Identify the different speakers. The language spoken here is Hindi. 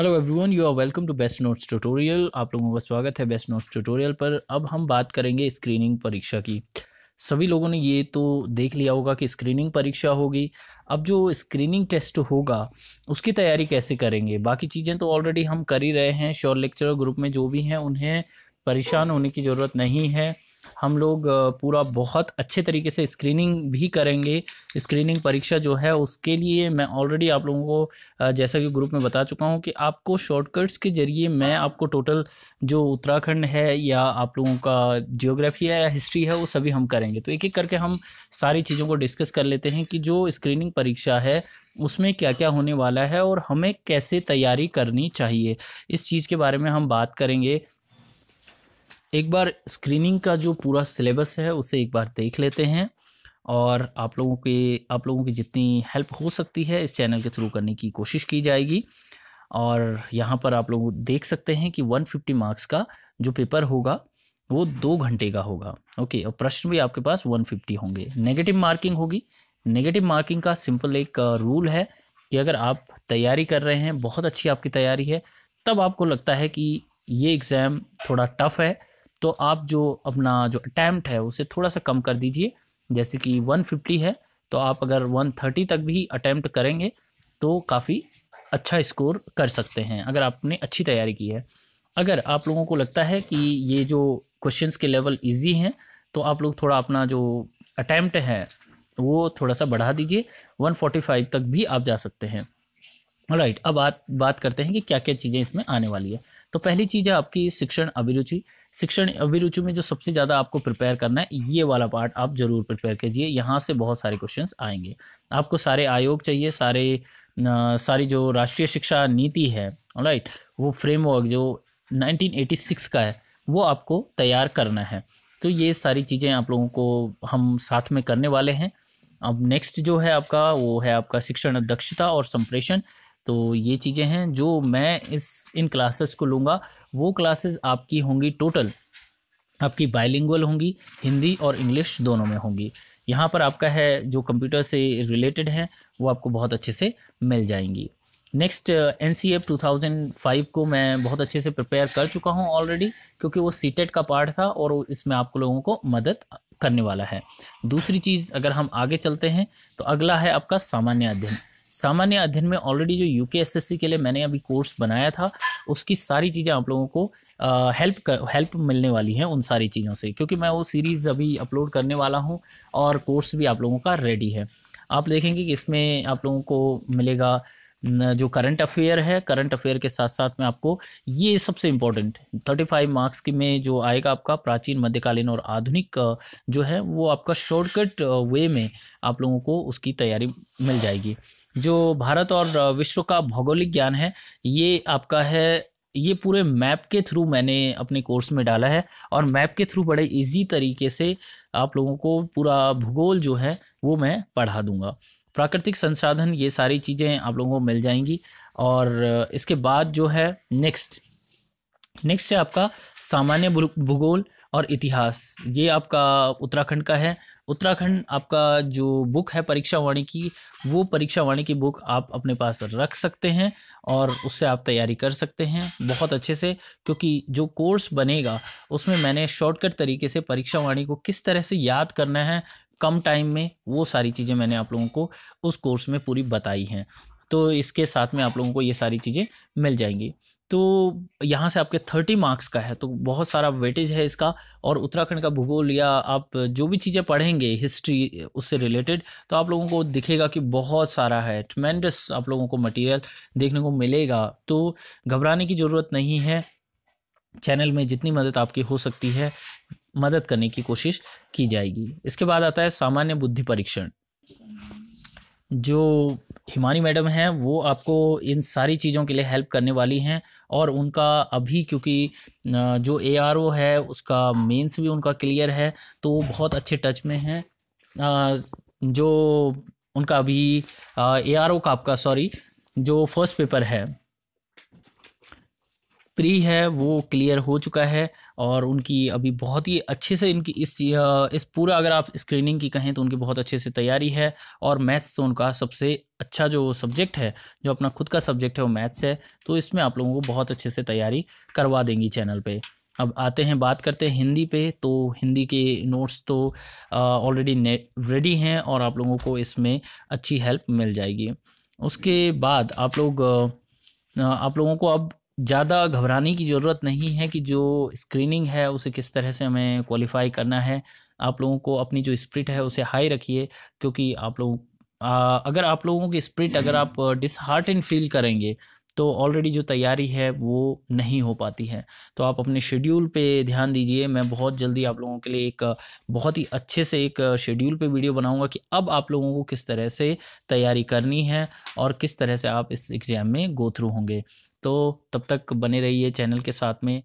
Speaker 1: hello everyone you are welcome to best notes tutorial आप लोगों का स्वागत है बेस्ट नोट्स ट्यूटोरियल पर अब हम बात करेंगे स्क्रीनिंग परीक्षा की सभी लोगों ने ये तो देख लिया होगा कि स्क्रीनिंग परीक्षा होगी अब जो स्क्रीनिंग टेस्ट होगा उसकी तैयारी कैसे करेंगे बाकी चीज़ें तो ऑलरेडी हम कर ही रहे हैं श्योर लेक्चर ग्रुप में जो भी हैं उन्हें परेशान होने की ज़रूरत नहीं है हम लोग पूरा बहुत अच्छे तरीके से स्क्रीनिंग भी करेंगे स्क्रीनिंग परीक्षा जो है उसके लिए मैं ऑलरेडी आप लोगों को जैसा कि ग्रुप में बता चुका हूँ कि आपको शॉर्टकट्स के ज़रिए मैं आपको टोटल जो उत्तराखंड है या आप लोगों का जियोग्राफी है या हिस्ट्री है वो सभी हम करेंगे तो एक एक करके हम सारी चीज़ों को डिस्कस कर लेते हैं कि जो स्क्रीनिंग परीक्षा है उसमें क्या क्या होने वाला है और हमें कैसे तैयारी करनी चाहिए इस चीज़ के बारे में हम बात करेंगे एक बार स्क्रीनिंग का जो पूरा सिलेबस है उसे एक बार देख लेते हैं और आप लोगों के आप लोगों की जितनी हेल्प हो सकती है इस चैनल के थ्रू करने की कोशिश की जाएगी और यहाँ पर आप लोग देख सकते हैं कि 150 मार्क्स का जो पेपर होगा वो दो घंटे का होगा ओके और प्रश्न भी आपके पास 150 होंगे नेगेटिव मार्किंग होगी नेगेटिव मार्किंग का सिंपल एक रूल है कि अगर आप तैयारी कर रहे हैं बहुत अच्छी आपकी तैयारी है तब आपको लगता है कि ये एग्ज़ाम थोड़ा टफ है तो आप जो अपना जो अटैम्प्ट है उसे थोड़ा सा कम कर दीजिए जैसे कि 150 है तो आप अगर 130 तक भी अटैम्प्ट करेंगे तो काफ़ी अच्छा स्कोर कर सकते हैं अगर आपने अच्छी तैयारी की है अगर आप लोगों को लगता है कि ये जो क्वेश्चंस के लेवल इजी हैं तो आप लोग थोड़ा अपना जो अटैम्प्ट है वो थोड़ा सा बढ़ा दीजिए 145 तक भी आप जा सकते हैं राइट अब आप बात करते हैं कि क्या क्या चीज़ें इसमें आने वाली है तो पहली चीज़ है आपकी शिक्षण अभिरुचि शिक्षण अभिरुचि में जो सबसे ज़्यादा आपको प्रिपेयर करना है ये वाला पार्ट आप ज़रूर प्रिपेयर कीजिए यहाँ से बहुत सारे क्वेश्चन आएंगे आपको सारे आयोग चाहिए सारे सारी जो राष्ट्रीय शिक्षा नीति है राइट वो फ्रेमवर्क जो 1986 का है वो आपको तैयार करना है तो ये सारी चीज़ें आप लोगों को हम साथ में करने वाले हैं अब नेक्स्ट जो है आपका वो है आपका शिक्षण दक्षता और संप्रेषण तो ये चीज़ें हैं जो मैं इस इन क्लासेस को लूँगा वो क्लासेस आपकी होंगी टोटल आपकी बाइलिंगुअल होंगी हिंदी और इंग्लिश दोनों में होंगी यहाँ पर आपका है जो कंप्यूटर से रिलेटेड हैं वो आपको बहुत अच्छे से मिल जाएंगी next N C F two thousand five को मैं बहुत अच्छे से प्रिपेयर कर चुका हूँ ऑलरेडी क्योंकि वो सीटेट e का पार्ट था और इसमें आपको लोगों को मदद करने वाला है दूसरी चीज़ अगर हम आगे चलते हैं तो अगला है आपका सामान्य अध्ययन सामान्य अध्ययन में ऑलरेडी जो यू के लिए मैंने अभी कोर्स बनाया था उसकी सारी चीज़ें आप लोगों को हेल्प हेल्प मिलने वाली है उन सारी चीज़ों से क्योंकि मैं वो सीरीज़ अभी अपलोड करने वाला हूँ और कोर्स भी आप लोगों का रेडी है आप देखेंगे कि इसमें आप लोगों को मिलेगा जो करंट अफेयर है करंट अफेयर के साथ साथ में आपको ये सबसे इम्पोर्टेंट थर्टी फाइव मार्क्स के में जो आएगा आपका प्राचीन मध्यकालीन और आधुनिक जो है वो आपका शॉर्टकट वे में आप लोगों को उसकी तैयारी मिल जाएगी जो भारत और विश्व का भौगोलिक ज्ञान है ये आपका है ये पूरे मैप के थ्रू मैंने अपने कोर्स में डाला है और मैप के थ्रू बड़े इजी तरीके से आप लोगों को पूरा भूगोल जो है वो मैं पढ़ा दूंगा प्राकृतिक संसाधन ये सारी चीज़ें आप लोगों को मिल जाएंगी और इसके बाद जो है नेक्स्ट नेक्स्ट है आपका सामान्य भूगोल और इतिहास ये आपका उत्तराखंड का है उत्तराखंड आपका जो बुक है परीक्षा वाणी की वो परीक्षा वाणी की बुक आप अपने पास रख सकते हैं और उससे आप तैयारी कर सकते हैं बहुत अच्छे से क्योंकि जो कोर्स बनेगा उसमें मैंने शॉर्टकट तरीके से परीक्षा वाणी को किस तरह से याद करना है कम टाइम में वो सारी चीज़ें मैंने आप लोगों को उस कोर्स में पूरी बताई हैं तो इसके साथ में आप लोगों को ये सारी चीज़ें मिल जाएंगी तो यहाँ से आपके थर्टी मार्क्स का है तो बहुत सारा वेटेज है इसका और उत्तराखंड का भूगोल या आप जो भी चीज़ें पढ़ेंगे हिस्ट्री उससे रिलेटेड तो आप लोगों को दिखेगा कि बहुत सारा है ट्रमेंडस आप लोगों को मटेरियल देखने को मिलेगा तो घबराने की ज़रूरत नहीं है चैनल में जितनी मदद आपकी हो सकती है मदद करने की कोशिश की जाएगी इसके बाद आता है सामान्य बुद्धि परीक्षण जो हिमानी मैडम हैं वो आपको इन सारी चीज़ों के लिए हेल्प करने वाली हैं और उनका अभी क्योंकि जो ए है उसका मेंस भी उनका क्लियर है तो वो बहुत अच्छे टच में हैं जो उनका अभी ए का आपका सॉरी जो फर्स्ट पेपर है प्री है वो क्लियर हो चुका है और उनकी अभी बहुत ही अच्छे से इनकी इस इस पूरा अगर आप स्क्रीनिंग की कहें तो उनकी बहुत अच्छे से तैयारी है और मैथ्स तो उनका सबसे अच्छा जो सब्जेक्ट है जो अपना खुद का सब्जेक्ट है वो मैथ्स है तो इसमें आप लोगों को बहुत अच्छे से तैयारी करवा देंगी चैनल पर अब आते हैं बात करते हैं हिंदी पे तो हिंदी के नोट्स तो ऑलरेडी रेडी हैं और आप लोगों को इसमें अच्छी हेल्प मिल जाएगी उसके बाद आप लोग आप लोगों को अब ज़्यादा घबराने की ज़रूरत नहीं है कि जो स्क्रीनिंग है उसे किस तरह से हमें क्वालिफाई करना है आप लोगों को अपनी जो स्प्रिट है उसे हाई रखिए क्योंकि आप लोग अगर आप लोगों की स्प्रिट अगर आप डिसहार्टन फील करेंगे तो ऑलरेडी जो तैयारी है वो नहीं हो पाती है तो आप अपने शेड्यूल पे ध्यान दीजिए मैं बहुत जल्दी आप लोगों के लिए एक बहुत ही अच्छे से एक शेड्यूल पे वीडियो बनाऊंगा कि अब आप लोगों को किस तरह से तैयारी करनी है और किस तरह से आप इस एग्ज़ाम में गो थ्रू होंगे तो तब तक बने रहिए चैनल के साथ में